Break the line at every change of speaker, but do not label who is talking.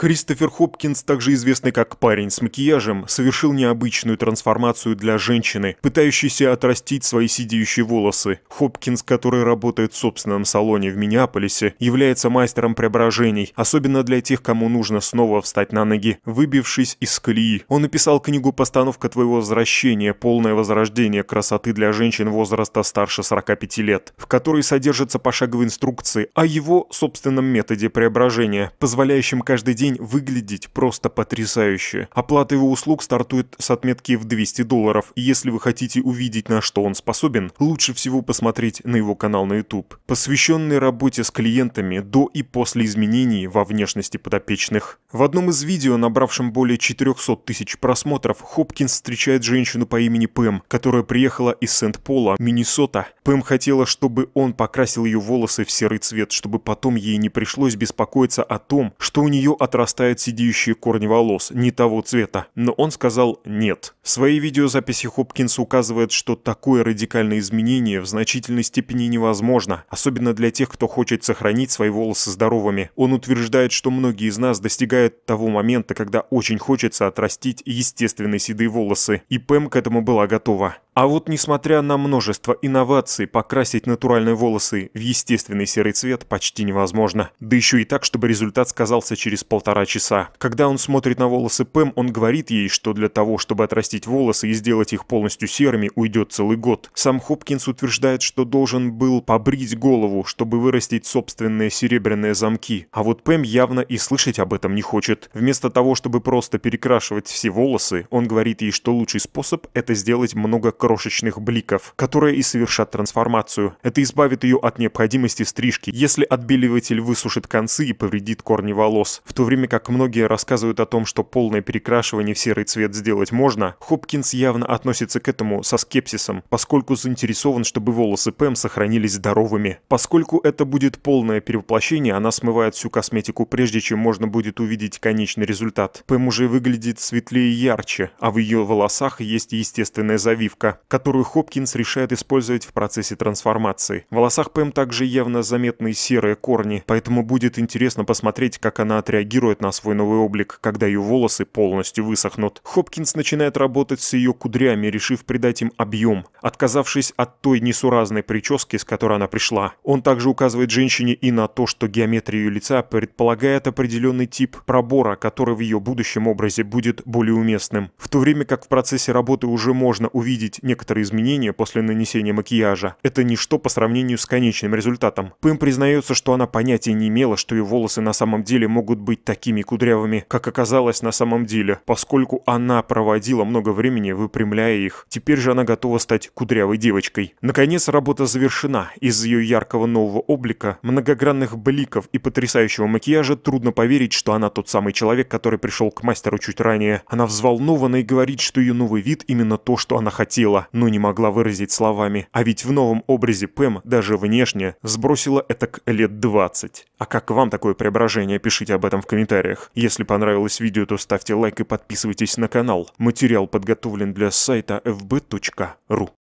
Кристофер Хопкинс, также известный как парень с макияжем, совершил необычную трансформацию для женщины, пытающейся отрастить свои сидеющие волосы. Хопкинс, который работает в собственном салоне в Миннеаполисе, является мастером преображений, особенно для тех, кому нужно снова встать на ноги, выбившись из колеи. Он написал книгу «Постановка твоего возвращения. Полное возрождение красоты для женщин возраста старше 45 лет», в которой содержатся пошаговые инструкции о его собственном методе преображения, позволяющем каждый день день выглядеть просто потрясающе. Оплата его услуг стартует с отметки в 200 долларов. Если вы хотите увидеть, на что он способен, лучше всего посмотреть на его канал на YouTube, посвященный работе с клиентами до и после изменений во внешности подопечных. В одном из видео, набравшем более 400 тысяч просмотров, Хопкинс встречает женщину по имени Пэм, которая приехала из Сент-Пола, Миннесота. Пэм хотела, чтобы он покрасил ее волосы в серый цвет, чтобы потом ей не пришлось беспокоиться о том, что у нее отработали отрастают сидеющие корни волос, не того цвета, но он сказал «нет». В своей видеозаписи Хопкинс указывает, что такое радикальное изменение в значительной степени невозможно, особенно для тех, кто хочет сохранить свои волосы здоровыми. Он утверждает, что многие из нас достигают того момента, когда очень хочется отрастить естественные седые волосы, и Пэм к этому была готова. А вот несмотря на множество инноваций, покрасить натуральные волосы в естественный серый цвет почти невозможно. Да еще и так, чтобы результат сказался через полтора часа. Когда он смотрит на волосы Пэм, он говорит ей, что для того, чтобы отрастить волосы и сделать их полностью серыми, уйдет целый год. Сам Хопкинс утверждает, что должен был побрить голову, чтобы вырастить собственные серебряные замки. А вот Пэм явно и слышать об этом не хочет. Вместо того, чтобы просто перекрашивать все волосы, он говорит ей, что лучший способ – это сделать много крошечных бликов, которые и совершат трансформацию. Это избавит ее от необходимости стрижки, если отбеливатель высушит концы и повредит корни волос. В то время как многие рассказывают о том, что полное перекрашивание в серый цвет сделать можно, Хопкинс явно относится к этому со скепсисом, поскольку заинтересован, чтобы волосы Пэм сохранились здоровыми. Поскольку это будет полное перевоплощение, она смывает всю косметику, прежде чем можно будет увидеть конечный результат. Пэм уже выглядит светлее и ярче, а в ее волосах есть естественная завивка, которую Хопкинс решает использовать в процессе трансформации. В волосах Пэм также явно заметны серые корни, поэтому будет интересно посмотреть, как она отреагирует на свой новый облик, когда ее волосы полностью высохнут. Хопкинс начинает работать с ее кудрями, решив придать им объем, отказавшись от той несуразной прически, с которой она пришла. Он также указывает женщине и на то, что геометрия ее лица предполагает определенный тип пробора, который в ее будущем образе будет более уместным. В то время как в процессе работы уже можно увидеть некоторые изменения после нанесения макияжа. Это ничто по сравнению с конечным результатом. Пэм признается, что она понятия не имела, что ее волосы на самом деле могут быть такими кудрявыми, как оказалось на самом деле, поскольку она проводила много времени выпрямляя их. Теперь же она готова стать кудрявой девочкой. Наконец, работа завершена. Из ее яркого нового облика, многогранных бликов и потрясающего макияжа трудно поверить, что она тот самый человек, который пришел к мастеру чуть ранее. Она взволнована и говорит, что ее новый вид именно то, что она хотела говорила, но не могла выразить словами. А ведь в новом образе Пэм даже внешне сбросила это к лет 20. А как вам такое преображение? Пишите об этом в комментариях. Если понравилось видео, то ставьте лайк и подписывайтесь на канал. Материал подготовлен для сайта fb.ru.